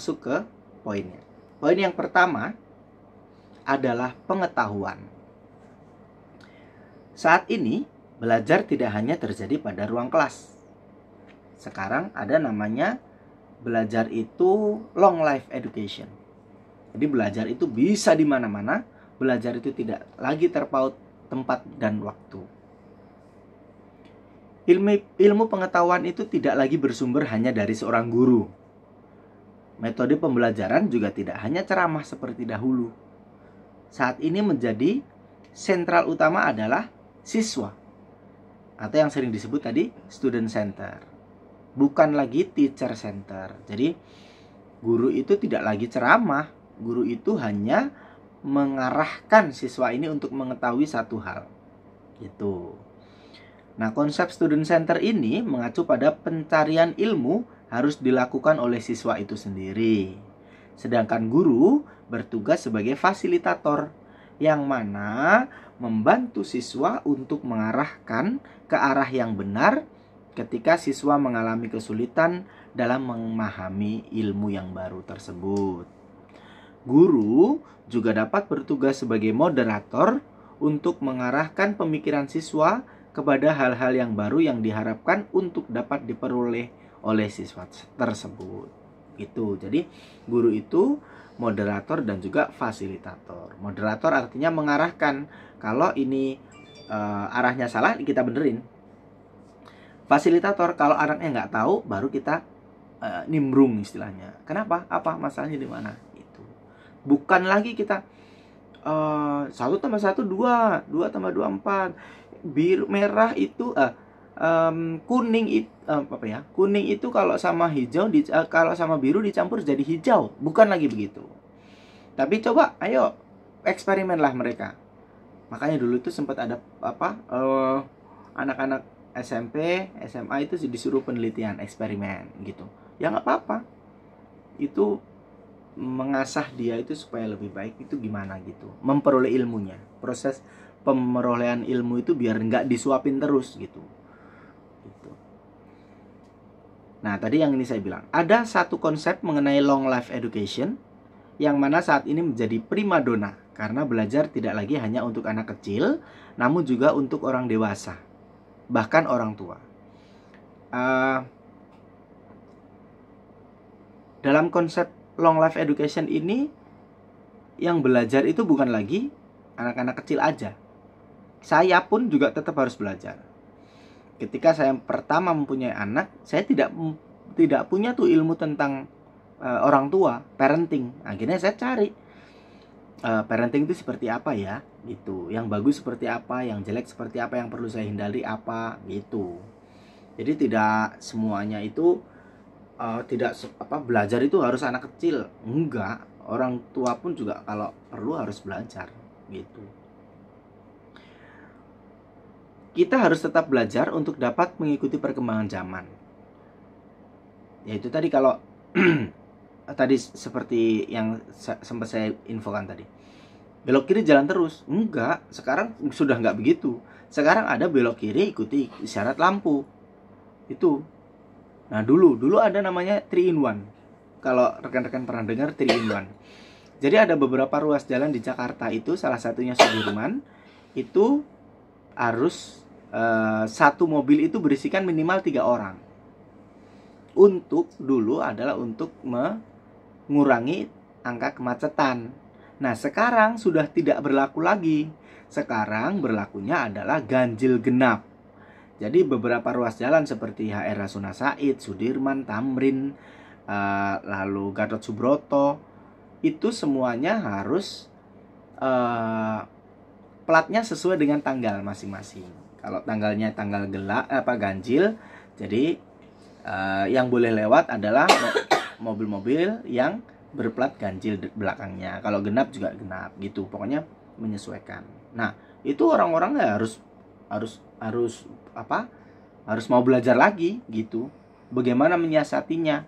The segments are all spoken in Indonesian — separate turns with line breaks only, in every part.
masuk ke poinnya. Poin yang pertama adalah pengetahuan. Saat ini, belajar tidak hanya terjadi pada ruang kelas. Sekarang ada namanya belajar itu long life education. Jadi belajar itu bisa di mana-mana, belajar itu tidak lagi terpaut tempat dan waktu. Ilmu, ilmu pengetahuan itu tidak lagi bersumber hanya dari seorang guru, Metode pembelajaran juga tidak hanya ceramah seperti dahulu. Saat ini menjadi sentral utama adalah siswa atau yang sering disebut tadi student center. Bukan lagi teacher center. Jadi guru itu tidak lagi ceramah, guru itu hanya mengarahkan siswa ini untuk mengetahui satu hal. Gitu. Nah, konsep student center ini mengacu pada pencarian ilmu harus dilakukan oleh siswa itu sendiri. Sedangkan guru bertugas sebagai fasilitator yang mana membantu siswa untuk mengarahkan ke arah yang benar ketika siswa mengalami kesulitan dalam memahami ilmu yang baru tersebut. Guru juga dapat bertugas sebagai moderator untuk mengarahkan pemikiran siswa kepada hal-hal yang baru yang diharapkan untuk dapat diperoleh oleh siswa tersebut gitu jadi guru itu moderator dan juga fasilitator moderator artinya mengarahkan kalau ini uh, arahnya salah kita benerin fasilitator kalau anaknya nggak tahu baru kita uh, nimbrung istilahnya kenapa apa masalahnya di mana itu bukan lagi kita eh, satu tambah satu dua dua tambah dua empat biru merah itu uh, um, kuning itu um, apa ya kuning itu kalau sama hijau di, uh, kalau sama biru dicampur jadi hijau bukan lagi begitu tapi coba ayo eksperimen lah mereka makanya dulu itu sempat ada apa anak eh, anak-anak SMP SMA itu disuruh penelitian eksperimen gitu ya nggak apa-apa itu mengasah dia itu supaya lebih baik itu gimana gitu memperoleh ilmunya proses pemerolehan ilmu itu biar nggak disuapin terus gitu Nah, tadi yang ini saya bilang, ada satu konsep mengenai long life education yang mana saat ini menjadi primadona karena belajar tidak lagi hanya untuk anak kecil, namun juga untuk orang dewasa, bahkan orang tua. Uh, dalam konsep long life education ini, yang belajar itu bukan lagi anak-anak kecil aja. Saya pun juga tetap harus belajar ketika saya pertama mempunyai anak saya tidak tidak punya tuh ilmu tentang uh, orang tua parenting akhirnya saya cari uh, parenting itu seperti apa ya gitu yang bagus seperti apa yang jelek seperti apa yang perlu saya hindari apa gitu jadi tidak semuanya itu uh, tidak apa belajar itu harus anak kecil enggak orang tua pun juga kalau perlu harus belajar gitu kita harus tetap belajar untuk dapat mengikuti perkembangan zaman. Ya itu tadi kalau tadi seperti yang sempat saya infokan tadi. Belok kiri jalan terus. Enggak, sekarang sudah enggak begitu. Sekarang ada belok kiri ikuti syarat lampu. Itu. Nah, dulu dulu ada namanya 3 in 1. Kalau rekan-rekan pernah dengar 3 in 1. Jadi ada beberapa ruas jalan di Jakarta itu salah satunya Sudirman itu arus Eh, satu mobil itu berisikan minimal tiga orang. Untuk dulu adalah untuk mengurangi angka kemacetan. Nah sekarang sudah tidak berlaku lagi. Sekarang berlakunya adalah ganjil genap. Jadi beberapa ruas jalan seperti HR Rasuna Said, Sudirman, Tamrin, eh, lalu Gatot Subroto, itu semuanya harus uh, platnya sesuai dengan tanggal masing-masing. Kalau tanggalnya tanggal gelap eh, apa ganjil, jadi uh, yang boleh lewat adalah mobil-mobil yang berplat ganjil belakangnya. Kalau genap juga genap gitu. Pokoknya menyesuaikan. Nah, itu orang-orang harus harus harus apa? Harus mau belajar lagi gitu. Bagaimana menyiasatinya?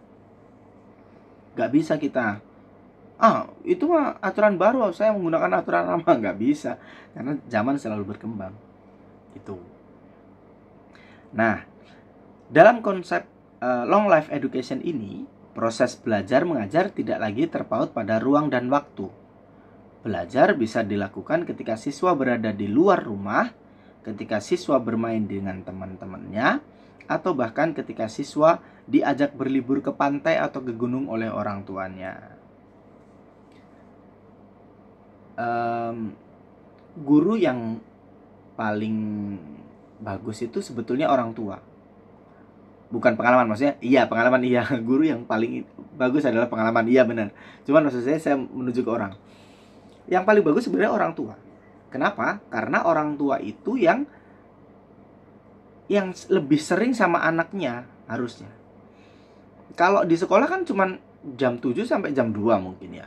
Gak bisa kita ah itu mah aturan baru saya menggunakan aturan lama gak bisa karena zaman selalu berkembang itu. Nah, dalam konsep uh, long life education ini, proses belajar mengajar tidak lagi terpaut pada ruang dan waktu. Belajar bisa dilakukan ketika siswa berada di luar rumah, ketika siswa bermain dengan teman-temannya, atau bahkan ketika siswa diajak berlibur ke pantai atau ke gunung oleh orang tuanya. Um, guru yang paling bagus itu sebetulnya orang tua bukan pengalaman maksudnya iya pengalaman iya guru yang paling bagus adalah pengalaman iya benar cuman maksud saya saya menuju ke orang yang paling bagus sebenarnya orang tua kenapa karena orang tua itu yang yang lebih sering sama anaknya harusnya kalau di sekolah kan cuman jam 7 sampai jam 2 mungkin ya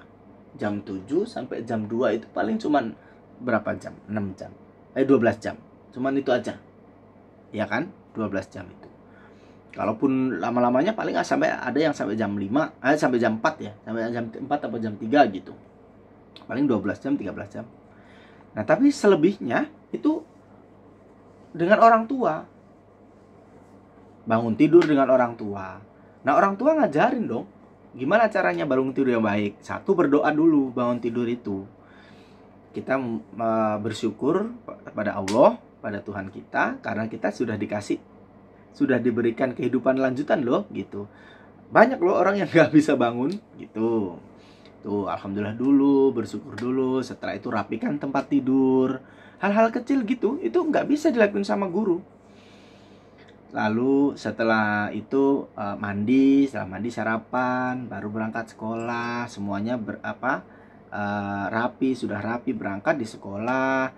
jam 7 sampai jam 2 itu paling cuman berapa jam 6 jam eh 12 jam cuman itu aja ya kan 12 jam itu kalaupun lama-lamanya paling sampai ada yang sampai jam 5 eh, sampai jam 4 ya sampai jam 4 atau jam 3 gitu paling 12 jam 13 jam nah tapi selebihnya itu dengan orang tua bangun tidur dengan orang tua nah orang tua ngajarin dong gimana caranya bangun tidur yang baik satu berdoa dulu bangun tidur itu kita bersyukur pada Allah, pada Tuhan kita karena kita sudah dikasih sudah diberikan kehidupan lanjutan loh gitu. Banyak loh orang yang nggak bisa bangun gitu. Tuh, alhamdulillah dulu, bersyukur dulu, setelah itu rapikan tempat tidur. Hal-hal kecil gitu, itu nggak bisa dilakukan sama guru. Lalu setelah itu eh, mandi, setelah mandi sarapan, baru berangkat sekolah, semuanya berapa? uh, rapi sudah rapi berangkat di sekolah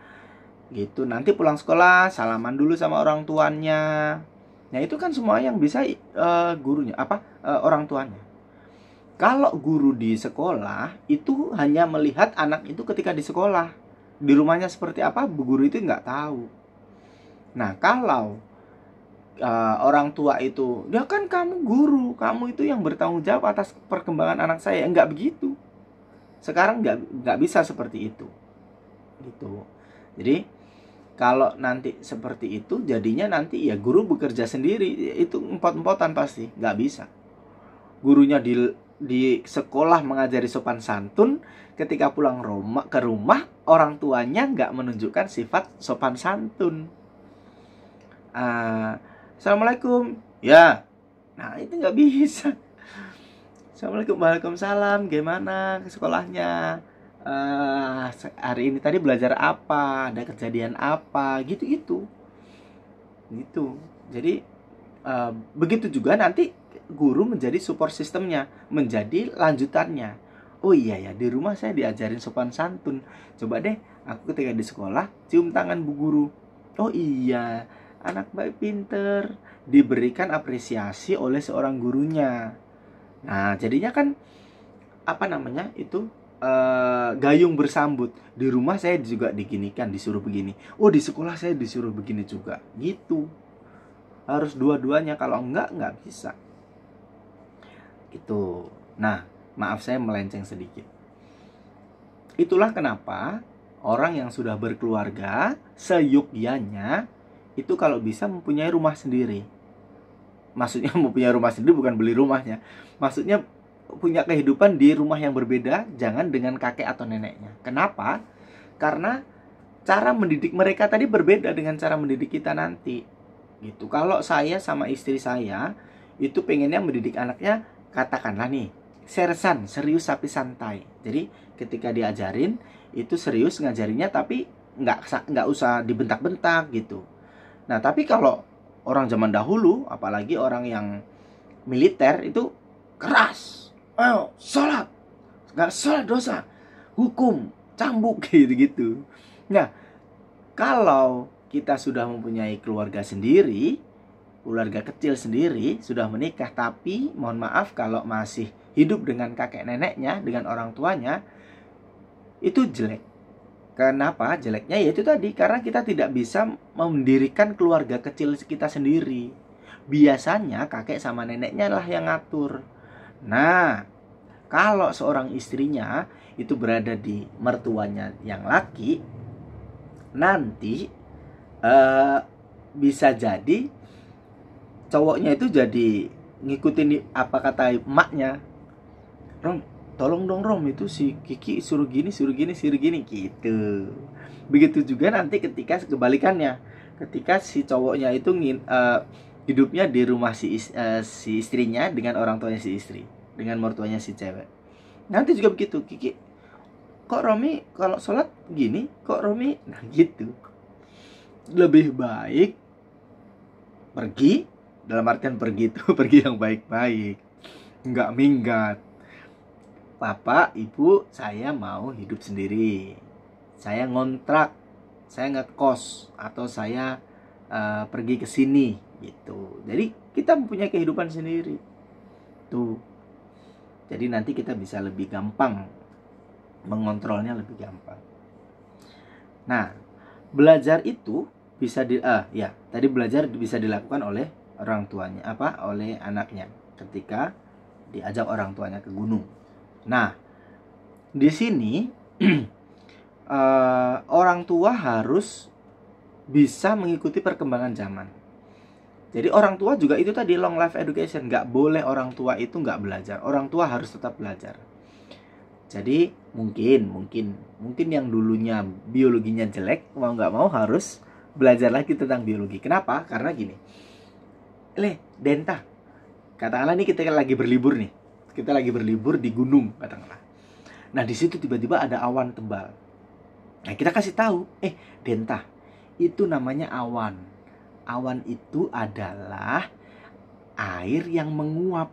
gitu nanti pulang sekolah salaman dulu sama orang tuanya. nah itu kan semua yang bisa uh, gurunya apa uh, orang tuanya. kalau guru di sekolah itu hanya melihat anak itu ketika di sekolah di rumahnya seperti apa bu guru itu nggak tahu nah kalau uh, orang tua itu, ya kan kamu guru, kamu itu yang bertanggung jawab atas perkembangan anak saya. Enggak begitu. Sekarang nggak nggak bisa seperti itu, gitu. Jadi kalau nanti seperti itu jadinya nanti ya guru bekerja sendiri itu empat empotan pasti nggak bisa. Gurunya di di sekolah mengajari sopan santun ketika pulang rumah ke rumah orang tuanya nggak menunjukkan sifat sopan santun uh, assalamualaikum ya nah itu nggak bisa Assalamualaikum, waalaikumsalam. Gimana ke sekolahnya? Uh, hari ini tadi belajar apa? Ada kejadian apa? Gitu-gitu. Gitu. Jadi uh, begitu juga nanti guru menjadi support sistemnya, menjadi lanjutannya. Oh iya ya, di rumah saya diajarin sopan santun. Coba deh, aku ketika di sekolah cium tangan bu guru. Oh iya, anak baik pinter diberikan apresiasi oleh seorang gurunya Nah, jadinya kan apa namanya itu uh, gayung bersambut di rumah saya juga diginikan disuruh begini oh di sekolah saya disuruh begini juga gitu harus dua-duanya kalau enggak enggak bisa itu nah maaf saya melenceng sedikit itulah kenapa orang yang sudah berkeluarga seyogyanya itu kalau bisa mempunyai rumah sendiri maksudnya mau punya rumah sendiri bukan beli rumahnya maksudnya punya kehidupan di rumah yang berbeda jangan dengan kakek atau neneknya kenapa karena cara mendidik mereka tadi berbeda dengan cara mendidik kita nanti gitu kalau saya sama istri saya itu pengennya mendidik anaknya katakanlah nih seresan serius tapi santai jadi ketika diajarin itu serius ngajarinya tapi nggak nggak usah dibentak-bentak gitu nah tapi kalau orang zaman dahulu, apalagi orang yang militer itu keras. Ayo, sholat. Nggak sholat dosa. Hukum, cambuk gitu-gitu. Nah, kalau kita sudah mempunyai keluarga sendiri, keluarga kecil sendiri, sudah menikah, tapi mohon maaf kalau masih hidup dengan kakek neneknya, dengan orang tuanya, itu jelek Kenapa jeleknya ya itu tadi karena kita tidak bisa mendirikan keluarga kecil kita sendiri. Biasanya kakek sama neneknya lah yang ngatur. Nah, kalau seorang istrinya itu berada di mertuanya yang laki, nanti eh, bisa jadi cowoknya itu jadi ngikutin apa kata emaknya. Rom, tolong dong Rom itu si Kiki suruh gini suruh gini suruh gini gitu begitu juga nanti ketika kebalikannya ketika si cowoknya itu uh, hidupnya di rumah si is, uh, si istrinya dengan orang tuanya si istri dengan mertuanya si cewek nanti juga begitu Kiki kok Romi kalau sholat gini kok Romi nah gitu lebih baik pergi dalam artian pergi itu pergi yang baik-baik nggak minggat Bapak, Ibu, saya mau hidup sendiri. Saya ngontrak, saya kos atau saya uh, pergi ke sini gitu. Jadi kita mempunyai kehidupan sendiri. Tuh. Jadi nanti kita bisa lebih gampang mengontrolnya lebih gampang. Nah, belajar itu bisa di uh, ya, tadi belajar bisa dilakukan oleh orang tuanya apa? oleh anaknya ketika diajak orang tuanya ke gunung Nah, di sini uh, orang tua harus bisa mengikuti perkembangan zaman. Jadi orang tua juga itu tadi long life education, nggak boleh orang tua itu nggak belajar. Orang tua harus tetap belajar. Jadi mungkin, mungkin, mungkin yang dulunya biologinya jelek mau nggak mau harus belajar lagi tentang biologi. Kenapa? Karena gini, leh, denta. Katakanlah nih kita lagi berlibur nih kita lagi berlibur di gunung katakanlah nah di situ tiba-tiba ada awan tebal nah kita kasih tahu eh denta itu namanya awan awan itu adalah air yang menguap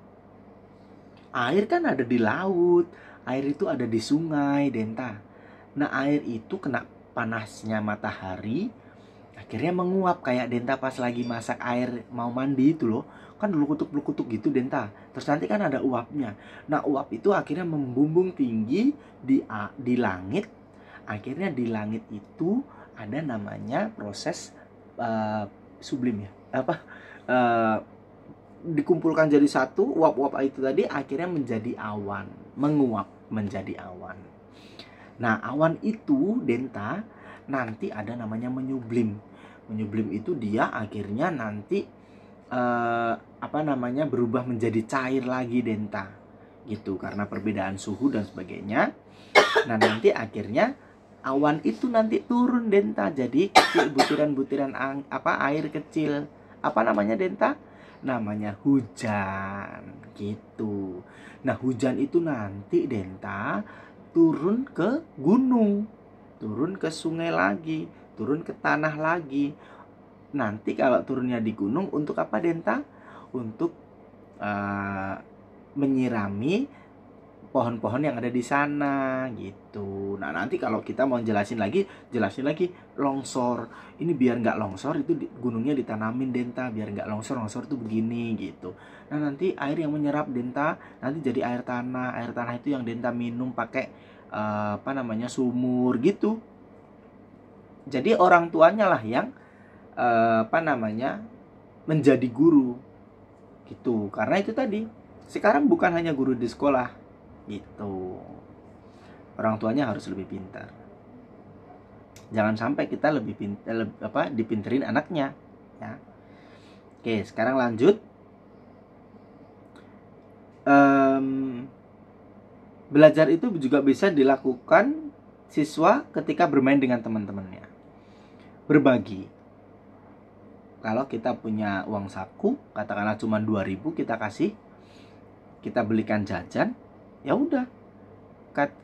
air kan ada di laut air itu ada di sungai denta nah air itu kena panasnya matahari akhirnya menguap kayak denta pas lagi masak air mau mandi itu loh kan kutuk-kutuk gitu denta terus nanti kan ada uapnya nah uap itu akhirnya membumbung tinggi di di langit akhirnya di langit itu ada namanya proses uh, sublim ya apa uh, dikumpulkan jadi satu uap-uap itu tadi akhirnya menjadi awan menguap menjadi awan nah awan itu denta nanti ada namanya menyublim menyublim itu dia akhirnya nanti Eh, apa namanya berubah menjadi cair lagi denta gitu karena perbedaan suhu dan sebagainya. Nah nanti akhirnya awan itu nanti turun denta jadi kecil butiran-butiran apa air kecil apa namanya denta namanya hujan gitu. Nah hujan itu nanti denta turun ke gunung, turun ke sungai lagi, turun ke tanah lagi nanti kalau turunnya di gunung untuk apa Denta? Untuk uh, menyirami pohon-pohon yang ada di sana gitu. Nah nanti kalau kita mau jelasin lagi, jelasin lagi longsor. Ini biar nggak longsor itu gunungnya ditanamin denta biar nggak longsor longsor itu begini gitu. Nah nanti air yang menyerap denta nanti jadi air tanah. Air tanah itu yang denta minum pakai uh, apa namanya sumur gitu. Jadi orang tuanya lah yang Eh, apa namanya menjadi guru gitu karena itu tadi sekarang bukan hanya guru di sekolah gitu orang tuanya harus lebih pintar jangan sampai kita lebih pintar eh, lebih, apa dipinterin anaknya ya oke sekarang lanjut um, belajar itu juga bisa dilakukan siswa ketika bermain dengan teman-temannya berbagi kalau kita punya uang saku katakanlah cuma 2000 kita kasih kita belikan jajan ya udah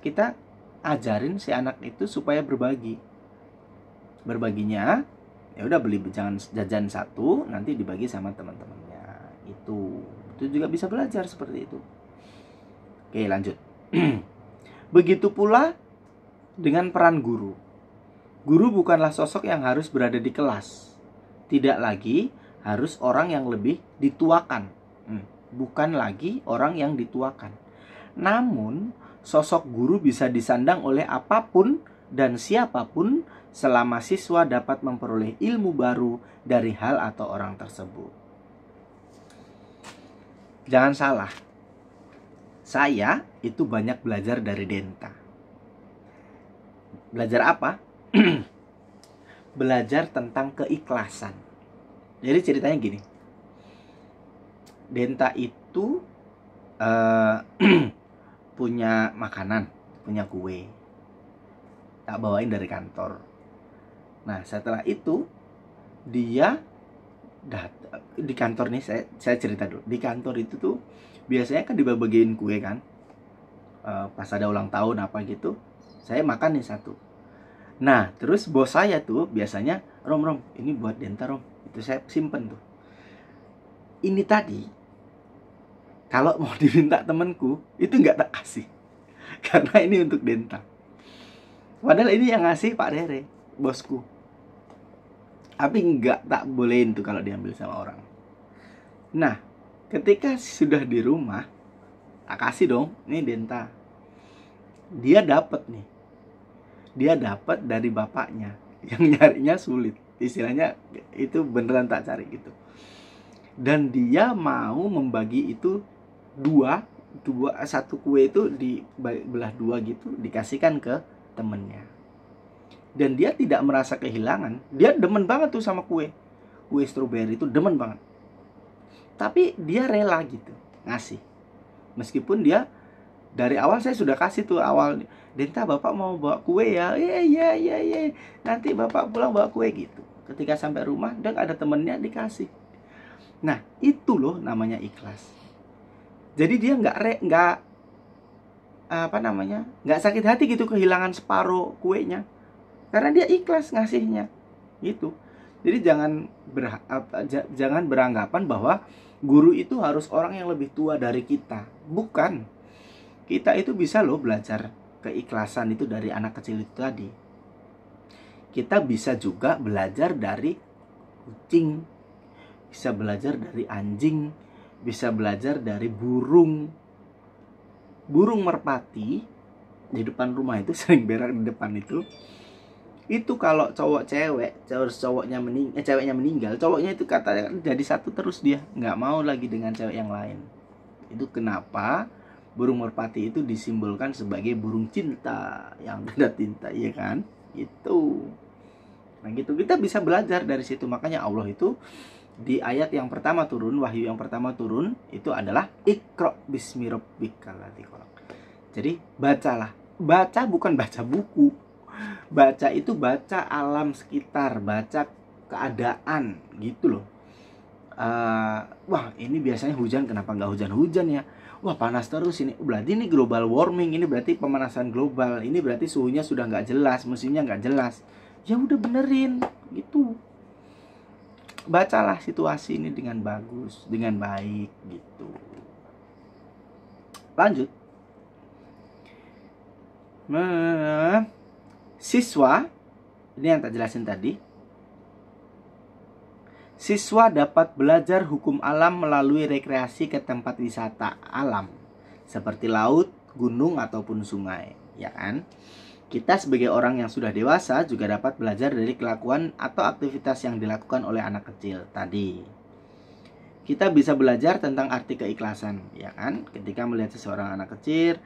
kita ajarin si anak itu supaya berbagi berbaginya ya udah beli jangan jajan satu nanti dibagi sama teman-temannya itu itu juga bisa belajar seperti itu oke lanjut begitu pula dengan peran guru guru bukanlah sosok yang harus berada di kelas tidak lagi harus orang yang lebih dituakan. Hmm. Bukan lagi orang yang dituakan. Namun, sosok guru bisa disandang oleh apapun dan siapapun selama siswa dapat memperoleh ilmu baru dari hal atau orang tersebut. Jangan salah, saya itu banyak belajar dari Denta. Belajar apa? belajar tentang keikhlasan. Jadi ceritanya gini. Denta itu uh, punya makanan, punya kue. Tak bawain dari kantor. Nah, setelah itu dia dat di kantor nih saya saya cerita dulu. Di kantor itu tuh biasanya kan dibagiin kue kan. Uh, pas ada ulang tahun apa gitu, saya makan nih satu Nah, terus bos saya tuh biasanya, Rom, Rom, ini buat denta, Rom. Itu saya simpen tuh. Ini tadi, kalau mau diminta temanku itu nggak tak kasih. Karena ini untuk denta. Padahal ini yang ngasih Pak Rere, bosku. Tapi nggak tak bolehin tuh kalau diambil sama orang. Nah, ketika sudah di rumah, tak kasih dong, ini denta. Dia dapat nih, dia dapat dari bapaknya yang nyarinya sulit istilahnya itu beneran tak cari gitu dan dia mau membagi itu dua dua satu kue itu di belah dua gitu dikasihkan ke temennya dan dia tidak merasa kehilangan dia demen banget tuh sama kue kue strawberry itu demen banget tapi dia rela gitu ngasih meskipun dia dari awal saya sudah kasih tuh awal Denta bapak mau bawa kue ya iya iya iya iya nanti bapak pulang bawa kue gitu ketika sampai rumah dan ada temennya dikasih nah itu loh namanya ikhlas jadi dia nggak re nggak apa namanya nggak sakit hati gitu kehilangan separuh kuenya karena dia ikhlas ngasihnya gitu jadi jangan ber, jangan beranggapan bahwa guru itu harus orang yang lebih tua dari kita bukan kita itu bisa loh belajar keikhlasan itu dari anak kecil itu tadi. Kita bisa juga belajar dari kucing, bisa belajar dari anjing, bisa belajar dari burung. Burung merpati di depan rumah itu sering berak di depan itu. Itu kalau cowok cewek, cowok cowoknya mening eh, ceweknya meninggal, cowoknya itu katanya jadi satu terus dia nggak mau lagi dengan cewek yang lain. Itu kenapa? burung merpati itu disimbolkan sebagai burung cinta yang ada tinta ya kan itu nah gitu kita bisa belajar dari situ makanya Allah itu di ayat yang pertama turun wahyu yang pertama turun itu adalah ikro bismirobbikalatikolak jadi bacalah baca bukan baca buku baca itu baca alam sekitar baca keadaan gitu loh uh, wah ini biasanya hujan kenapa nggak hujan-hujan ya wah panas terus ini berarti ini global warming ini berarti pemanasan global ini berarti suhunya sudah nggak jelas musimnya nggak jelas ya udah benerin gitu bacalah situasi ini dengan bagus dengan baik gitu lanjut nah, siswa ini yang tak jelasin tadi Siswa dapat belajar hukum alam melalui rekreasi ke tempat wisata alam seperti laut, gunung ataupun sungai, ya kan? Kita sebagai orang yang sudah dewasa juga dapat belajar dari kelakuan atau aktivitas yang dilakukan oleh anak kecil tadi. Kita bisa belajar tentang arti keikhlasan, ya kan? Ketika melihat seseorang anak kecil,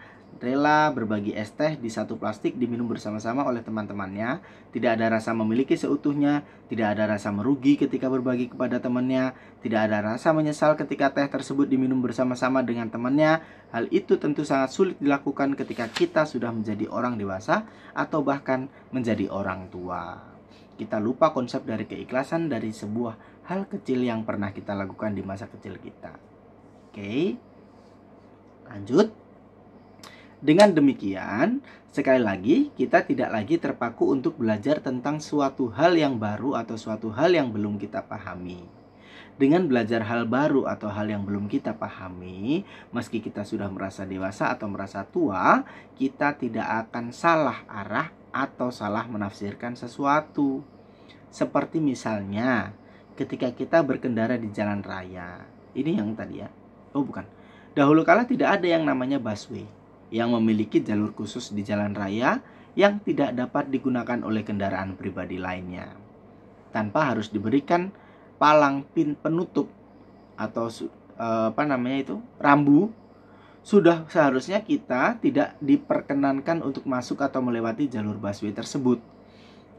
rela berbagi es teh di satu plastik diminum bersama-sama oleh teman-temannya, tidak ada rasa memiliki seutuhnya, tidak ada rasa merugi ketika berbagi kepada temannya, tidak ada rasa menyesal ketika teh tersebut diminum bersama-sama dengan temannya. Hal itu tentu sangat sulit dilakukan ketika kita sudah menjadi orang dewasa atau bahkan menjadi orang tua. Kita lupa konsep dari keikhlasan dari sebuah hal kecil yang pernah kita lakukan di masa kecil kita. Oke. Lanjut. Dengan demikian, sekali lagi kita tidak lagi terpaku untuk belajar tentang suatu hal yang baru atau suatu hal yang belum kita pahami. Dengan belajar hal baru atau hal yang belum kita pahami, meski kita sudah merasa dewasa atau merasa tua, kita tidak akan salah arah atau salah menafsirkan sesuatu. Seperti misalnya, ketika kita berkendara di jalan raya. Ini yang tadi ya. Oh bukan. Dahulu kala tidak ada yang namanya busway yang memiliki jalur khusus di jalan raya yang tidak dapat digunakan oleh kendaraan pribadi lainnya tanpa harus diberikan palang pin penutup atau eh, apa namanya itu rambu sudah seharusnya kita tidak diperkenankan untuk masuk atau melewati jalur busway tersebut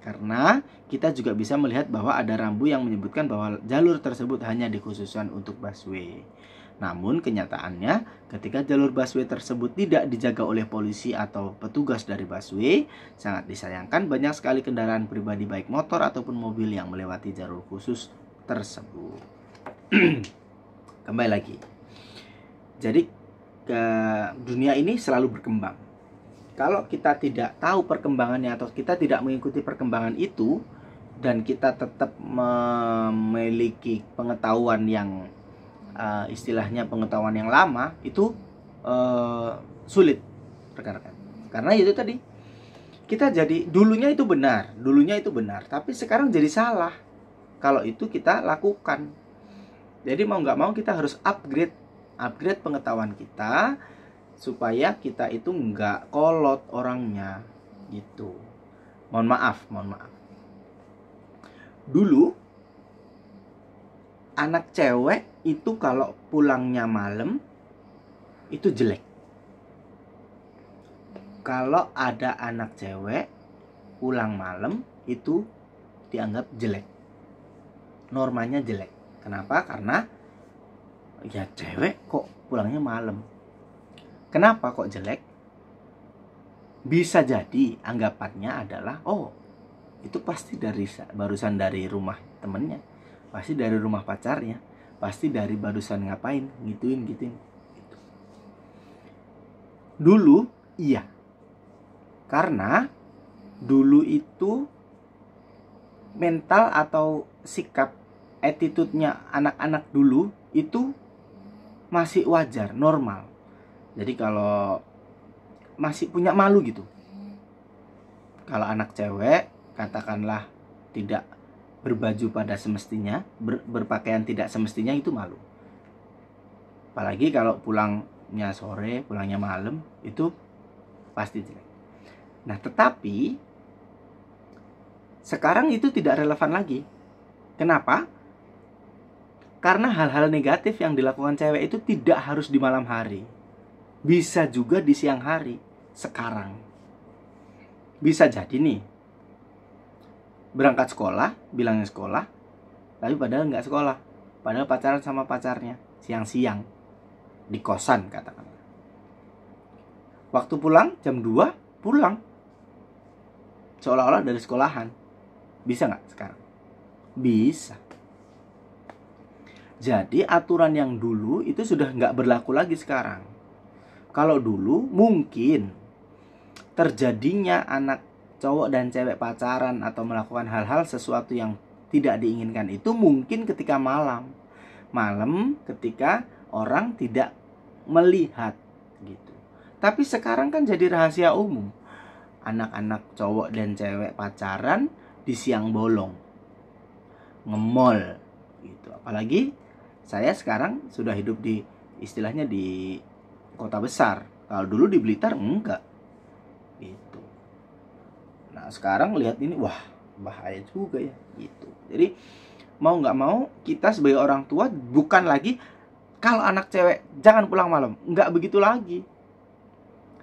karena kita juga bisa melihat bahwa ada rambu yang menyebutkan bahwa jalur tersebut hanya dikhususkan untuk busway. Namun kenyataannya ketika jalur busway tersebut tidak dijaga oleh polisi atau petugas dari busway, sangat disayangkan banyak sekali kendaraan pribadi baik motor ataupun mobil yang melewati jalur khusus tersebut. Kembali lagi. Jadi ke dunia ini selalu berkembang. Kalau kita tidak tahu perkembangannya atau kita tidak mengikuti perkembangan itu dan kita tetap memiliki pengetahuan yang uh, istilahnya pengetahuan yang lama itu uh, sulit rekan-rekan karena itu tadi kita jadi dulunya itu benar dulunya itu benar tapi sekarang jadi salah kalau itu kita lakukan jadi mau nggak mau kita harus upgrade upgrade pengetahuan kita supaya kita itu nggak kolot orangnya gitu mohon maaf mohon maaf dulu anak cewek itu kalau pulangnya malam itu jelek. Kalau ada anak cewek pulang malam itu dianggap jelek. Normanya jelek. Kenapa? Karena ya cewek kok pulangnya malam. Kenapa kok jelek? Bisa jadi anggapannya adalah oh itu pasti dari barusan dari rumah temennya pasti dari rumah pacarnya pasti dari barusan ngapain gituin gituin dulu iya karena dulu itu mental atau sikap attitude-nya anak-anak dulu itu masih wajar normal jadi kalau masih punya malu gitu kalau anak cewek katakanlah tidak berbaju pada semestinya, ber, berpakaian tidak semestinya itu malu. Apalagi kalau pulangnya sore, pulangnya malam, itu pasti jelek. Nah, tetapi sekarang itu tidak relevan lagi. Kenapa? Karena hal-hal negatif yang dilakukan cewek itu tidak harus di malam hari. Bisa juga di siang hari sekarang. Bisa jadi nih, berangkat sekolah bilangnya sekolah tapi padahal nggak sekolah padahal pacaran sama pacarnya siang-siang di kosan katakan waktu pulang jam 2 pulang seolah-olah dari sekolahan bisa nggak sekarang bisa jadi aturan yang dulu itu sudah nggak berlaku lagi sekarang kalau dulu mungkin terjadinya anak cowok dan cewek pacaran atau melakukan hal-hal sesuatu yang tidak diinginkan itu mungkin ketika malam. Malam ketika orang tidak melihat gitu. Tapi sekarang kan jadi rahasia umum. Anak-anak cowok dan cewek pacaran di siang bolong. Ngemol gitu. Apalagi saya sekarang sudah hidup di istilahnya di kota besar. Kalau dulu di Blitar enggak. Gitu. Nah sekarang lihat ini wah bahaya juga ya gitu. Jadi mau nggak mau kita sebagai orang tua bukan lagi kalau anak cewek jangan pulang malam nggak begitu lagi.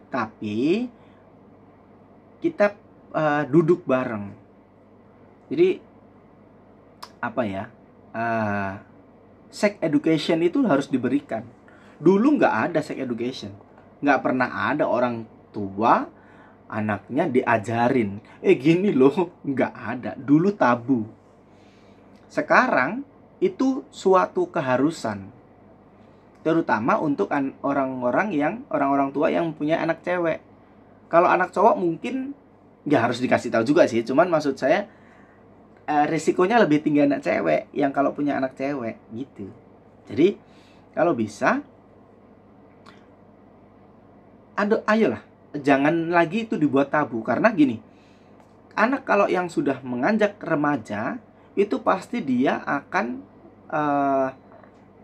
Tapi kita uh, duduk bareng. Jadi apa ya? Uh, sex education itu harus diberikan. Dulu nggak ada sex education, nggak pernah ada orang tua anaknya diajarin eh gini loh nggak ada dulu tabu sekarang itu suatu keharusan terutama untuk orang-orang yang orang-orang tua yang punya anak cewek kalau anak cowok mungkin nggak harus dikasih tahu juga sih cuman maksud saya eh, resikonya lebih tinggi anak cewek yang kalau punya anak cewek gitu jadi kalau bisa aduh ayolah jangan lagi itu dibuat tabu karena gini anak kalau yang sudah menganjak remaja itu pasti dia akan uh,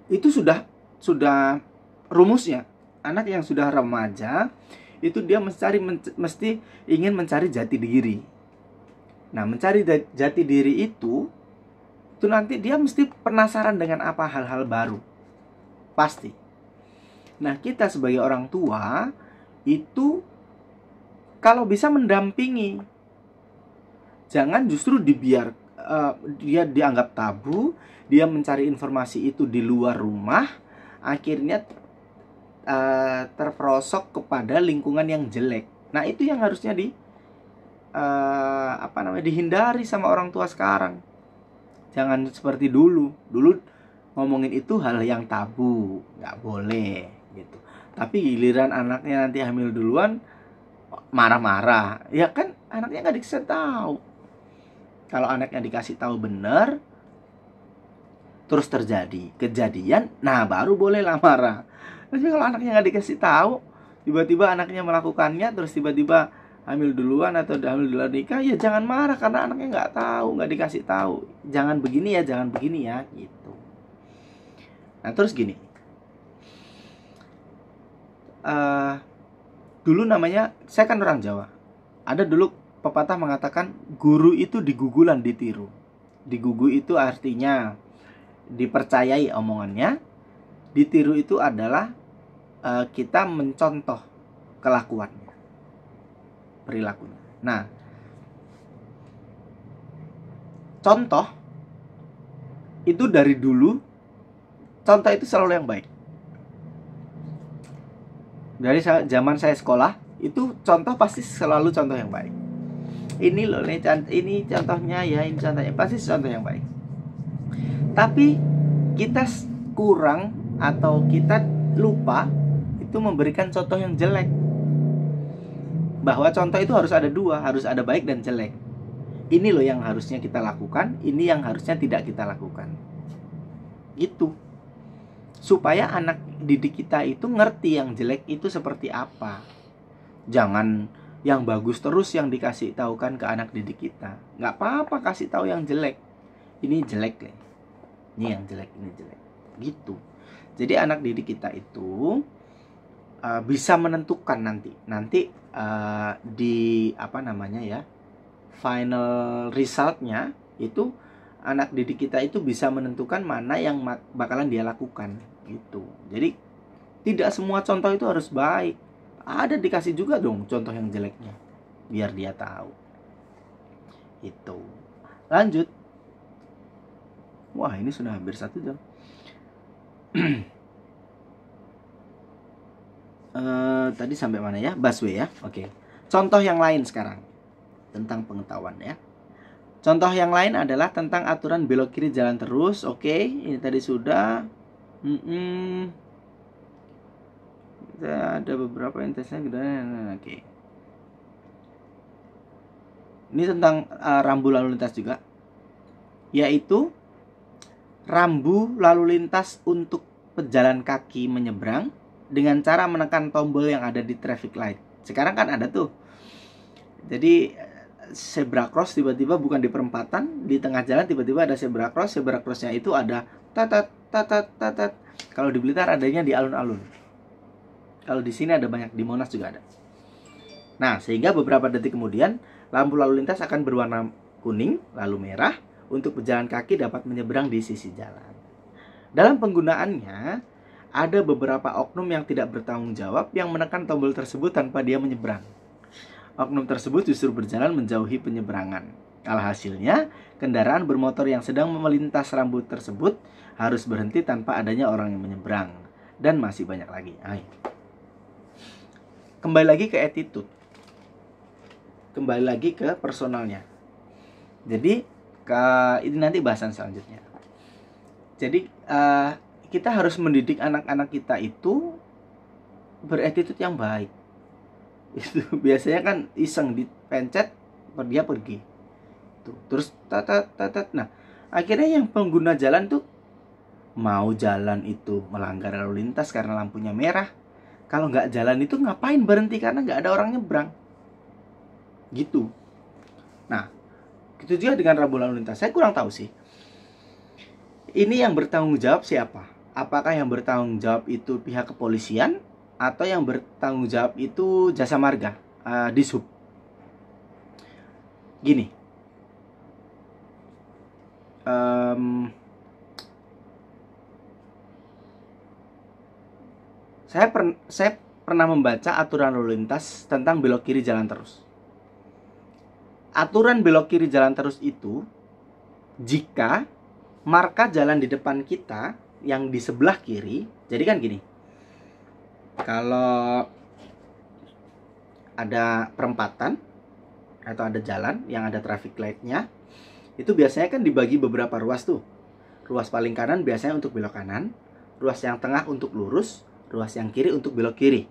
itu sudah sudah rumusnya anak yang sudah remaja itu dia mencari menc mesti ingin mencari jati diri nah mencari jati diri itu itu nanti dia mesti penasaran dengan apa hal-hal baru pasti nah kita sebagai orang tua itu kalau bisa mendampingi jangan justru dibiar uh, dia dianggap tabu dia mencari informasi itu di luar rumah akhirnya uh, terperosok kepada lingkungan yang jelek nah itu yang harusnya di uh, apa namanya dihindari sama orang tua sekarang jangan seperti dulu dulu ngomongin itu hal yang tabu nggak boleh gitu tapi giliran anaknya nanti hamil duluan marah-marah ya kan anaknya nggak dikasih tahu kalau anaknya dikasih tahu benar, terus terjadi kejadian nah baru bolehlah marah tapi kalau anaknya nggak dikasih tahu tiba-tiba anaknya melakukannya terus tiba-tiba hamil duluan atau hamil duluan nikah ya jangan marah karena anaknya nggak tahu nggak dikasih tahu jangan begini ya jangan begini ya gitu nah terus gini uh, dulu namanya saya kan orang Jawa. Ada dulu pepatah mengatakan guru itu digugulan ditiru. Digugu itu artinya dipercayai omongannya, ditiru itu adalah uh, kita mencontoh kelakuannya, perilakunya. Nah, contoh itu dari dulu contoh itu selalu yang baik dari zaman saya sekolah itu contoh pasti selalu contoh yang baik ini loh ini, ini contohnya ya ini contohnya pasti contoh yang baik tapi kita kurang atau kita lupa itu memberikan contoh yang jelek bahwa contoh itu harus ada dua harus ada baik dan jelek ini loh yang harusnya kita lakukan ini yang harusnya tidak kita lakukan Itu supaya anak didik kita itu ngerti yang jelek itu seperti apa. Jangan yang bagus terus yang dikasih tahukan ke anak didik kita. Nggak apa-apa kasih tahu yang jelek. Ini jelek nih Ini yang jelek, ini jelek. Gitu. Jadi anak didik kita itu uh, bisa menentukan nanti. Nanti uh, di apa namanya ya final resultnya itu anak didik kita itu bisa menentukan mana yang bakalan dia lakukan gitu jadi tidak semua contoh itu harus baik ada dikasih juga dong contoh yang jeleknya biar dia tahu itu lanjut wah ini sudah hampir satu jam uh, tadi sampai mana ya busway ya oke contoh yang lain sekarang tentang pengetahuan ya contoh yang lain adalah tentang aturan belok kiri jalan terus oke okay. ini tadi sudah Hmm. Kita ada beberapa intensitas gedenya oke okay. ini tentang uh, rambu lalu lintas juga yaitu rambu lalu lintas untuk pejalan kaki menyeberang dengan cara menekan tombol yang ada di traffic light sekarang kan ada tuh jadi eh, zebra cross tiba-tiba bukan di perempatan di tengah jalan tiba-tiba ada zebra cross zebra crossnya itu ada tatat tatat tatat. Kalau di Blitar adanya di alun-alun. Kalau di sini ada banyak di Monas juga ada. Nah, sehingga beberapa detik kemudian lampu lalu lintas akan berwarna kuning lalu merah untuk pejalan kaki dapat menyeberang di sisi jalan. Dalam penggunaannya, ada beberapa oknum yang tidak bertanggung jawab yang menekan tombol tersebut tanpa dia menyeberang. Oknum tersebut justru berjalan menjauhi penyeberangan. Alhasilnya, kendaraan bermotor yang sedang melintas rambut tersebut harus berhenti tanpa adanya orang yang menyeberang dan masih banyak lagi. Ay. Kembali lagi ke attitude. Kembali lagi ke personalnya. Jadi ke, ini nanti bahasan selanjutnya. Jadi uh, kita harus mendidik anak-anak kita itu beretitut yang baik. Itu biasanya kan iseng dipencet, dia pergi. Tuh, terus tatat tatat. Nah, akhirnya yang pengguna jalan tuh mau jalan itu melanggar lalu lintas karena lampunya merah kalau nggak jalan itu ngapain berhenti karena nggak ada orang nyebrang gitu nah itu juga dengan rambu lalu lintas saya kurang tahu sih ini yang bertanggung jawab siapa apakah yang bertanggung jawab itu pihak kepolisian atau yang bertanggung jawab itu jasa marga uh, di sub gini um, Saya per, saya pernah membaca aturan lalu lintas tentang belok kiri jalan terus. Aturan belok kiri jalan terus itu jika marka jalan di depan kita yang di sebelah kiri, jadi kan gini. Kalau ada perempatan atau ada jalan yang ada traffic light-nya, itu biasanya kan dibagi beberapa ruas tuh. Ruas paling kanan biasanya untuk belok kanan, ruas yang tengah untuk lurus, ruas yang kiri untuk belok kiri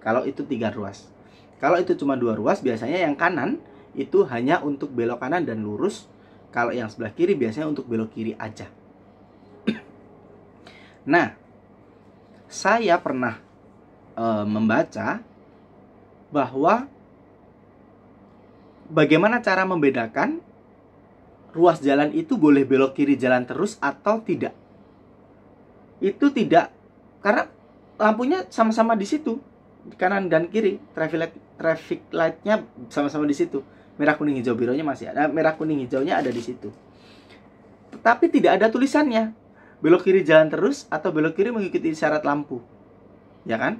kalau itu tiga ruas kalau itu cuma dua ruas biasanya yang kanan itu hanya untuk belok kanan dan lurus kalau yang sebelah kiri biasanya untuk belok kiri aja nah saya pernah e, membaca bahwa bagaimana cara membedakan ruas jalan itu boleh belok kiri jalan terus atau tidak. Itu tidak karena lampunya sama-sama di situ di kanan dan kiri traffic light traffic lightnya sama-sama di situ merah kuning hijau birunya masih ada merah kuning hijaunya ada di situ tetapi tidak ada tulisannya belok kiri jalan terus atau belok kiri mengikuti syarat lampu ya kan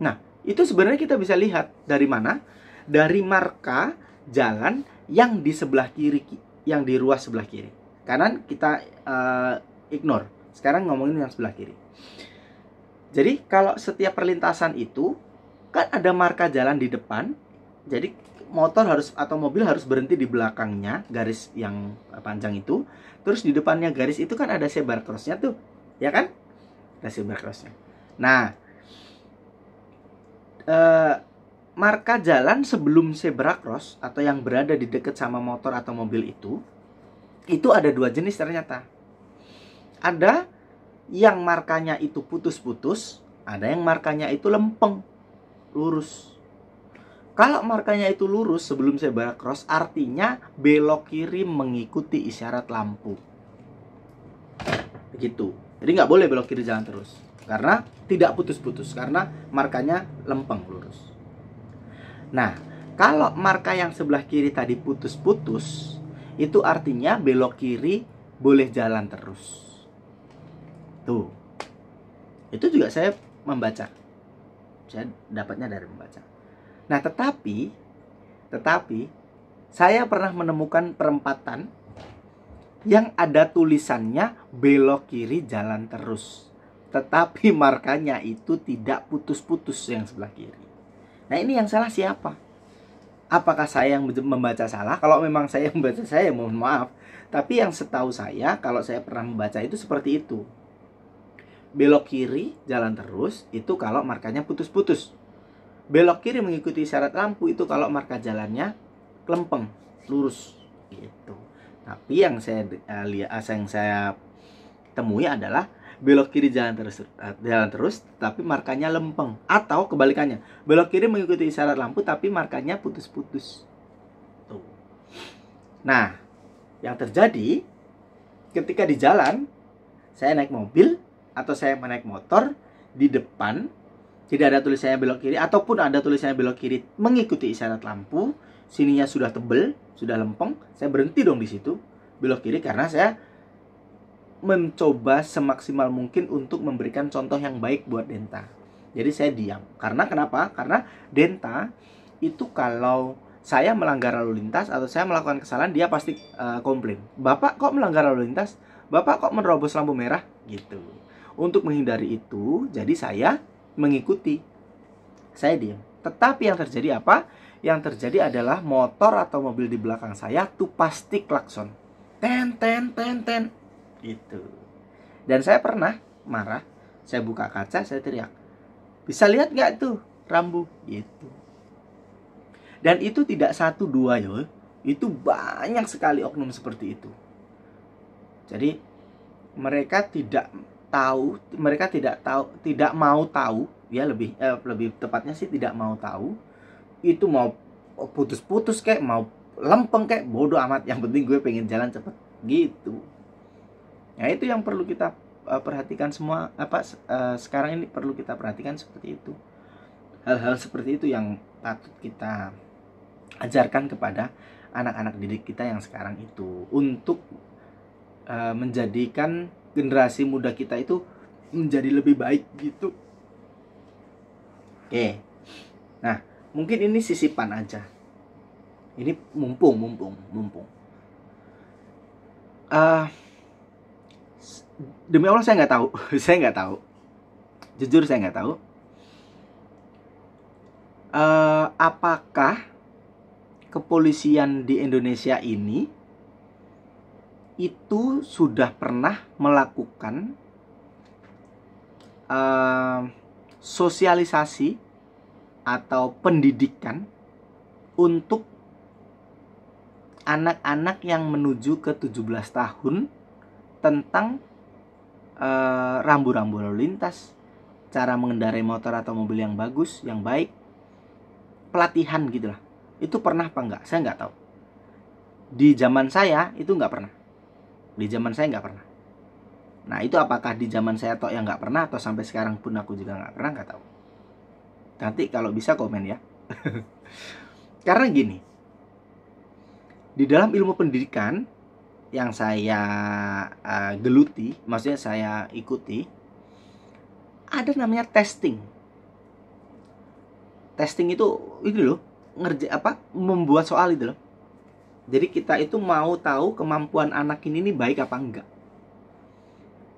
nah itu sebenarnya kita bisa lihat dari mana dari marka jalan yang di sebelah kiri yang di ruas sebelah kiri kanan kita uh, ignore sekarang ngomongin yang sebelah kiri jadi kalau setiap perlintasan itu kan ada marka jalan di depan. Jadi motor harus atau mobil harus berhenti di belakangnya garis yang eh, panjang itu. Terus di depannya garis itu kan ada zebra crossnya tuh, ya kan? Ada zebra crossnya. Nah, e, marka jalan sebelum zebra cross atau yang berada di dekat sama motor atau mobil itu, itu ada dua jenis ternyata. Ada yang markanya itu putus-putus, ada yang markanya itu lempeng, lurus. Kalau markanya itu lurus sebelum saya bara cross artinya belok kiri mengikuti isyarat lampu. Begitu. Jadi nggak boleh belok kiri jalan terus karena tidak putus-putus karena markanya lempeng lurus. Nah, kalau marka yang sebelah kiri tadi putus-putus, itu artinya belok kiri boleh jalan terus itu itu juga saya membaca saya dapatnya dari membaca nah tetapi tetapi saya pernah menemukan perempatan yang ada tulisannya belok kiri jalan terus tetapi markanya itu tidak putus-putus yang sebelah kiri nah ini yang salah siapa apakah saya yang membaca salah kalau memang saya yang membaca saya mohon maaf tapi yang setahu saya kalau saya pernah membaca itu seperti itu belok kiri jalan terus itu kalau markanya putus-putus belok kiri mengikuti syarat lampu itu kalau marka jalannya lempeng lurus gitu tapi yang saya uh, eh, lihat eh, yang saya temui adalah belok kiri jalan terus uh, jalan terus tapi markanya lempeng atau kebalikannya belok kiri mengikuti syarat lampu tapi markanya putus-putus tuh nah yang terjadi ketika di jalan saya naik mobil atau saya menaik motor di depan tidak ada tulisannya belok kiri ataupun ada tulisannya belok kiri mengikuti isyarat lampu sininya sudah tebel sudah lempeng saya berhenti dong di situ belok kiri karena saya mencoba semaksimal mungkin untuk memberikan contoh yang baik buat Denta jadi saya diam karena kenapa karena Denta itu kalau saya melanggar lalu lintas atau saya melakukan kesalahan dia pasti uh, komplain bapak kok melanggar lalu lintas bapak kok menerobos lampu merah gitu untuk menghindari itu, jadi saya mengikuti. Saya diam. Tetapi yang terjadi apa? Yang terjadi adalah motor atau mobil di belakang saya tuh pasti klakson. Ten, ten, ten, ten. itu. Dan saya pernah marah. Saya buka kaca, saya teriak. Bisa lihat nggak itu rambu? itu? Dan itu tidak satu dua yo. Itu banyak sekali oknum seperti itu. Jadi mereka tidak tahu mereka tidak tahu tidak mau tahu ya lebih eh, lebih tepatnya sih tidak mau tahu itu mau putus-putus kayak mau lempeng kayak bodoh amat yang penting gue pengen jalan cepet gitu ya itu yang perlu kita eh, perhatikan semua apa eh, sekarang ini perlu kita perhatikan seperti itu hal-hal seperti itu yang patut kita ajarkan kepada anak-anak didik kita yang sekarang itu untuk eh, menjadikan generasi muda kita itu menjadi lebih baik gitu oke nah mungkin ini sisipan aja ini mumpung mumpung mumpung uh, demi allah saya nggak tahu saya nggak tahu jujur saya nggak tahu uh, apakah kepolisian di Indonesia ini itu sudah pernah melakukan uh, sosialisasi atau pendidikan untuk anak-anak yang menuju ke 17 tahun tentang eh, rambu-rambu uh, lalu lintas, cara mengendarai motor atau mobil yang bagus, yang baik, pelatihan gitulah. Itu pernah apa enggak? Saya enggak tahu. Di zaman saya itu enggak pernah di zaman saya nggak pernah nah itu apakah di zaman saya tok yang nggak pernah atau sampai sekarang pun aku juga nggak pernah nggak tahu nanti kalau bisa komen ya karena gini di dalam ilmu pendidikan yang saya uh, geluti maksudnya saya ikuti ada namanya testing testing itu itu loh ngerja apa membuat soal itu loh jadi kita itu mau tahu kemampuan anak ini nih baik apa enggak.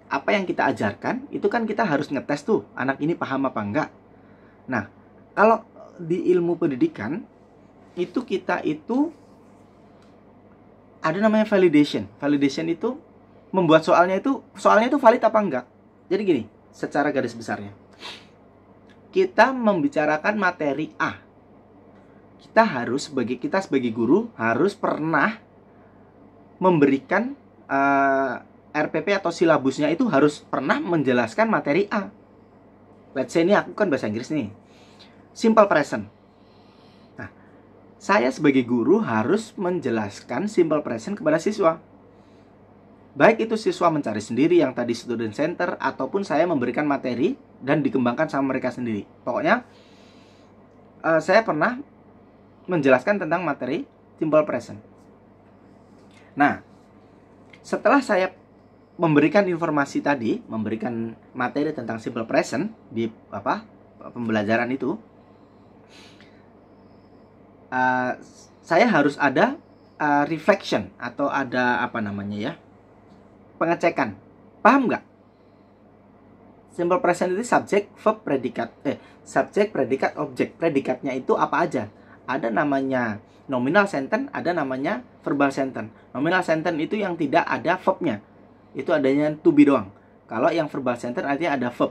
Apa yang kita ajarkan itu kan kita harus ngetes tuh anak ini paham apa enggak. Nah, kalau di ilmu pendidikan itu kita itu ada namanya validation. Validation itu membuat soalnya itu soalnya itu valid apa enggak. Jadi gini, secara garis besarnya. Kita membicarakan materi A kita harus sebagai kita sebagai guru harus pernah memberikan uh, eh, RPP atau silabusnya itu harus pernah menjelaskan materi A. Let's say ini aku kan bahasa Inggris nih. Simple present. Nah, saya sebagai guru harus menjelaskan simple present kepada siswa. Baik itu siswa mencari sendiri yang tadi student center ataupun saya memberikan materi dan dikembangkan sama mereka sendiri. Pokoknya uh, saya pernah menjelaskan tentang materi simple present. Nah, setelah saya memberikan informasi tadi, memberikan materi tentang simple present di apa pembelajaran itu, uh, saya harus ada uh, reflection atau ada apa namanya ya pengecekan, paham nggak? Simple present itu subjek, verb, predikat, eh subjek, predikat, objek. Predikatnya itu apa aja? ada namanya nominal sentence, ada namanya verbal sentence. Nominal sentence itu yang tidak ada verbnya. Itu adanya to be doang. Kalau yang verbal sentence artinya ada verb.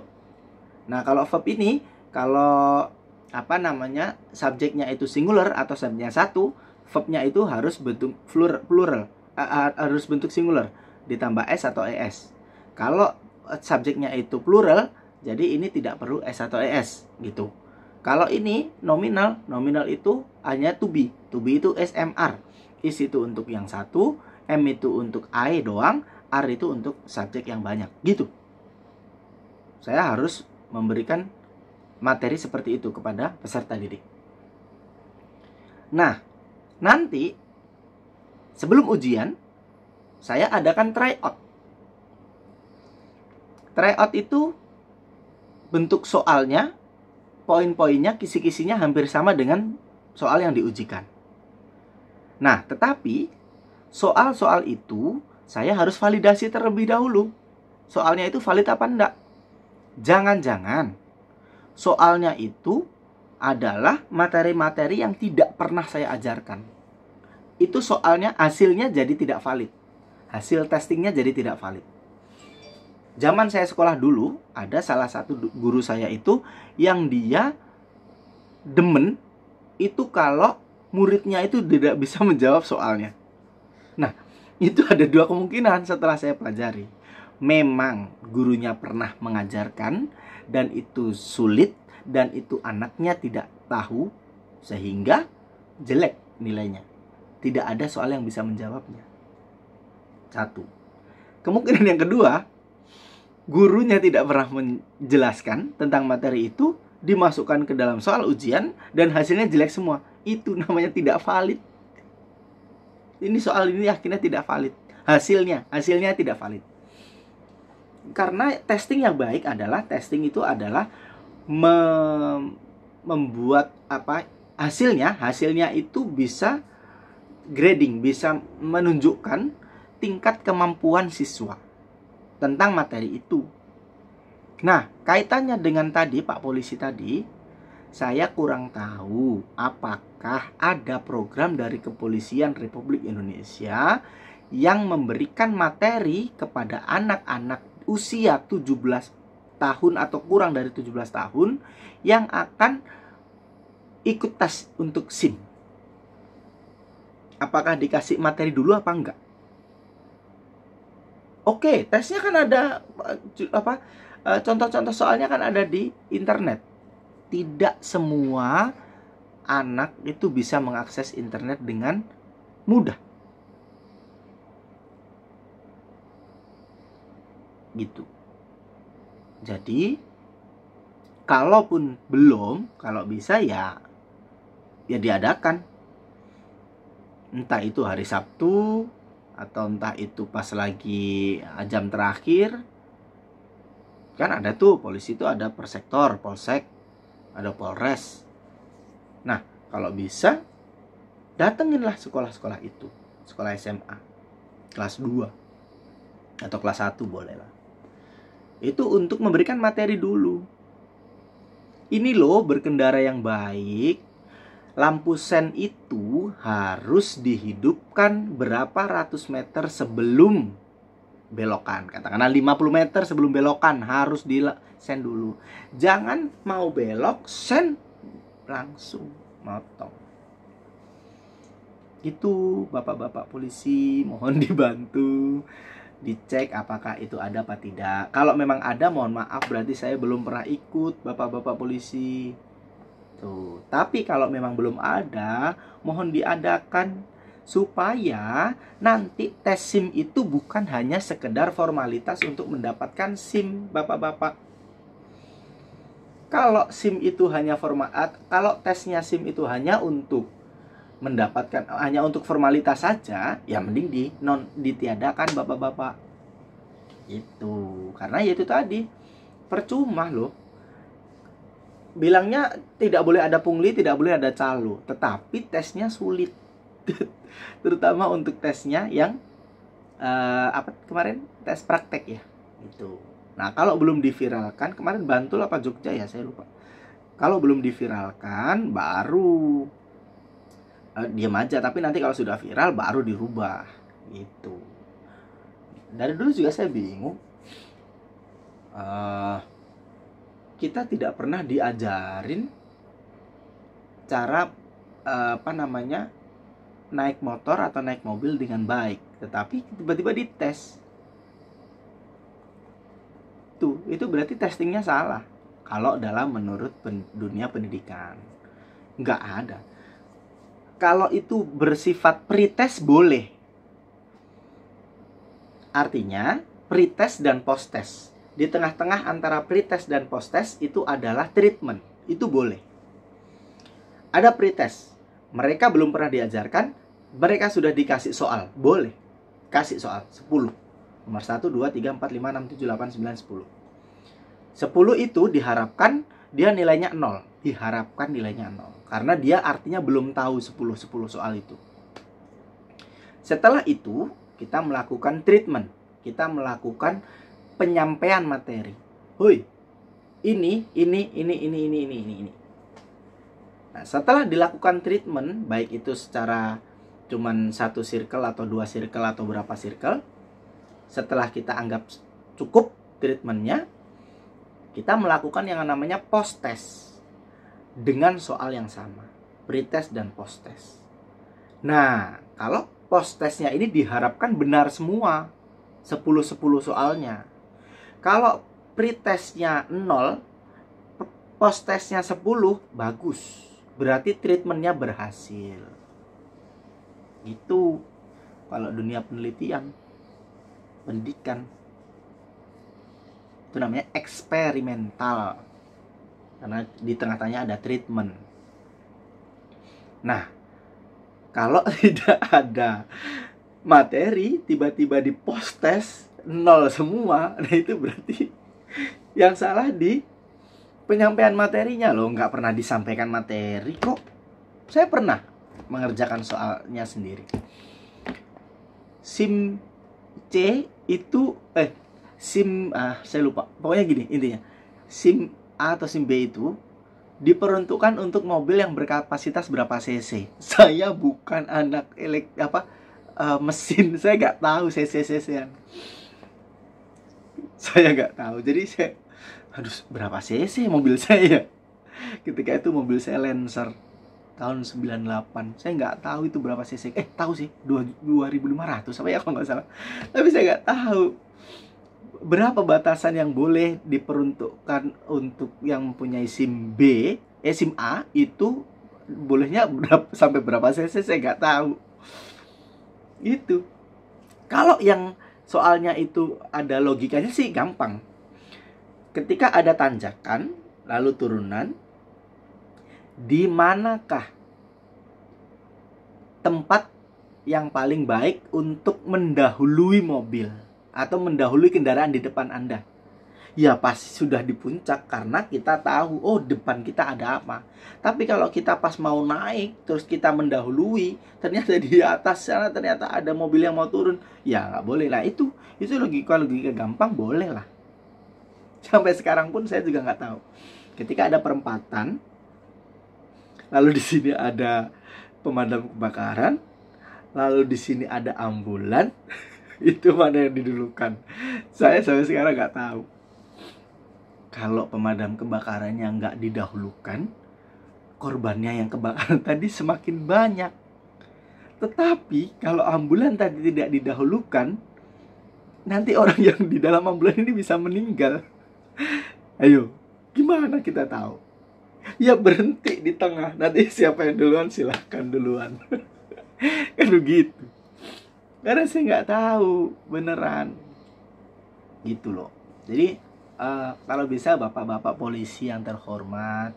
Nah, kalau verb ini kalau apa namanya subjeknya itu singular atau subjeknya satu, verbnya itu harus bentuk plural, harus bentuk singular ditambah s atau es. Kalau eh, subjeknya itu plural, jadi ini tidak perlu s atau es gitu. Kalau ini nominal, nominal itu hanya to be. To be itu SMR. Is itu untuk yang satu, M itu untuk I doang, R itu untuk subjek yang banyak. Gitu. Saya harus memberikan materi seperti itu kepada peserta didik. Nah, nanti sebelum ujian saya adakan try out. Try out itu bentuk soalnya poin-poinnya, kisi-kisinya hampir sama dengan soal yang diujikan. Nah, tetapi soal-soal itu saya harus validasi terlebih dahulu. Soalnya itu valid apa enggak? Jangan-jangan soalnya itu adalah materi-materi yang tidak pernah saya ajarkan. Itu soalnya hasilnya jadi tidak valid. Hasil testingnya jadi tidak valid zaman saya sekolah dulu ada salah satu guru saya itu yang dia demen itu kalau muridnya itu tidak bisa menjawab soalnya. Nah, itu ada dua kemungkinan setelah saya pelajari. Memang gurunya pernah mengajarkan dan itu sulit dan itu anaknya tidak tahu sehingga jelek nilainya. Tidak ada soal yang bisa menjawabnya. Satu. Kemungkinan yang kedua, gurunya tidak pernah menjelaskan tentang materi itu dimasukkan ke dalam soal ujian dan hasilnya jelek semua itu namanya tidak valid ini soal ini akhirnya tidak valid hasilnya hasilnya tidak valid karena testing yang baik adalah testing itu adalah me membuat apa hasilnya hasilnya itu bisa grading bisa menunjukkan tingkat kemampuan siswa tentang materi itu. Nah, kaitannya dengan tadi Pak Polisi tadi, saya kurang tahu apakah ada program dari Kepolisian Republik Indonesia yang memberikan materi kepada anak-anak usia 17 tahun atau kurang dari 17 tahun yang akan ikut tes untuk SIM. Apakah dikasih materi dulu apa enggak? Oke, tesnya kan ada eh, apa? Eh, contoh-contoh soalnya kan ada di internet. Tidak semua anak itu bisa mengakses internet dengan mudah. Gitu. Jadi, kalaupun belum, kalau bisa ya ya diadakan. Entah itu hari Sabtu, atau entah itu pas lagi eh, jam terakhir kan ada tuh polisi itu ada per sektor polsek ada polres nah kalau bisa datenginlah sekolah-sekolah itu sekolah SMA kelas 2 atau kelas 1 bolehlah itu untuk memberikan materi dulu ini loh berkendara yang baik lampu sen itu harus dihidupkan berapa ratus meter sebelum belokan. Katakanlah 50 meter sebelum belokan harus di sen dulu. Jangan mau belok sen langsung motong. Itu bapak-bapak polisi mohon dibantu dicek apakah itu ada apa tidak. Kalau memang ada mohon maaf berarti saya belum pernah ikut bapak-bapak polisi gitu. Tapi kalau memang belum ada, mohon diadakan supaya nanti tes SIM itu bukan hanya sekedar formalitas untuk mendapatkan SIM, Bapak-bapak. Kalau SIM itu hanya format, kalau tesnya SIM itu hanya untuk mendapatkan hanya untuk formalitas saja, ya mending di non ditiadakan Bapak-bapak. Itu. Karena ya itu tadi percuma loh bilangnya tidak boleh ada pungli, tidak boleh ada calo, tetapi tesnya sulit. Terutama untuk tesnya yang uh, apa kemarin tes praktek ya, gitu. Nah, kalau belum diviralkan kemarin Bantul apa Jogja ya, saya lupa. Kalau belum diviralkan baru uh, diam aja, tapi nanti kalau sudah viral baru dirubah gitu. Dari dulu juga saya bingung. Uh, kita tidak pernah diajarin cara eh, apa namanya naik motor atau naik mobil dengan baik tetapi tiba-tiba dites tuh itu berarti testingnya salah kalau dalam menurut dunia pendidikan nggak ada kalau itu bersifat pretest boleh artinya pretest dan posttest di tengah-tengah antara pretest dan posttest itu adalah treatment. Itu boleh. Ada pretest. Mereka belum pernah diajarkan, mereka sudah dikasih soal. Boleh. Kasih soal 10. Nomor 1 2 3 4 5 6 7 8 9 10. 10 itu diharapkan dia nilainya 0. Diharapkan nilainya 0 karena dia artinya belum tahu 10 10 soal itu. Setelah itu, kita melakukan treatment. Kita melakukan penyampaian materi. Hui, ini, ini, ini, ini, ini, ini, ini, ini. Nah, setelah dilakukan treatment, baik itu secara cuman satu circle atau dua circle atau berapa circle, setelah kita anggap cukup treatmentnya, kita melakukan yang namanya post test dengan soal yang sama, pretest dan post test. Nah, kalau post testnya ini diharapkan benar semua, 10-10 soalnya. Kalau pretestnya 0, posttestnya sepuluh 10, bagus. Berarti treatmentnya berhasil. Itu kalau dunia penelitian, pendidikan. Itu namanya eksperimental. Karena di tengah tengahnya ada treatment. Nah, kalau tidak ada materi tiba-tiba di post test nol semua nah itu berarti yang salah di penyampaian materinya loh nggak pernah disampaikan materi kok saya pernah mengerjakan soalnya sendiri sim C itu eh sim ah saya lupa pokoknya gini intinya sim A atau sim B itu diperuntukkan untuk mobil yang berkapasitas berapa cc saya bukan anak elek apa uh, mesin saya nggak tahu cc cc saya nggak tahu jadi saya harus berapa cc mobil saya ketika itu mobil saya Lancer tahun 98 saya nggak tahu itu berapa cc eh tahu sih 2500 apa ya kalau nggak salah tapi saya nggak tahu berapa batasan yang boleh diperuntukkan untuk yang mempunyai SIM B eh SIM A itu bolehnya berapa, sampai berapa cc saya nggak tahu itu kalau yang soalnya itu ada logikanya sih gampang. Ketika ada tanjakan lalu turunan, di manakah tempat yang paling baik untuk mendahului mobil atau mendahului kendaraan di depan Anda? ya pasti sudah di puncak karena kita tahu oh depan kita ada apa. Tapi kalau kita pas mau naik terus kita mendahului, ternyata di atas sana ternyata ada mobil yang mau turun, ya nggak boleh lah itu itu logika logika gampang boleh lah. Sampai sekarang pun saya juga nggak tahu. Ketika ada perempatan, lalu di sini ada pemadam kebakaran, lalu di sini ada ambulan, itu mana yang didulukan? Saya sampai sekarang nggak tahu kalau pemadam kebakarannya nggak didahulukan, korbannya yang kebakaran tadi semakin banyak. Tetapi kalau ambulan tadi tidak didahulukan, nanti orang yang di dalam ambulan ini bisa meninggal. Ayo, gimana kita tahu? Ya berhenti di tengah. Nanti siapa yang duluan silahkan duluan. kan begitu. Karena saya nggak tahu beneran. Gitu loh. Jadi Eh, kalau bisa bapak-bapak polisi yang terhormat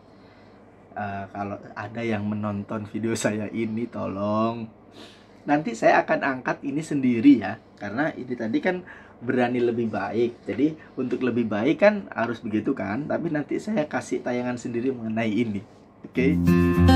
uh, kalau ada yang menonton video saya ini tolong nanti saya akan angkat ini sendiri ya karena ini tadi kan berani lebih baik jadi untuk lebih baik kan harus begitu kan tapi nanti saya kasih tayangan sendiri mengenai ini oke okay?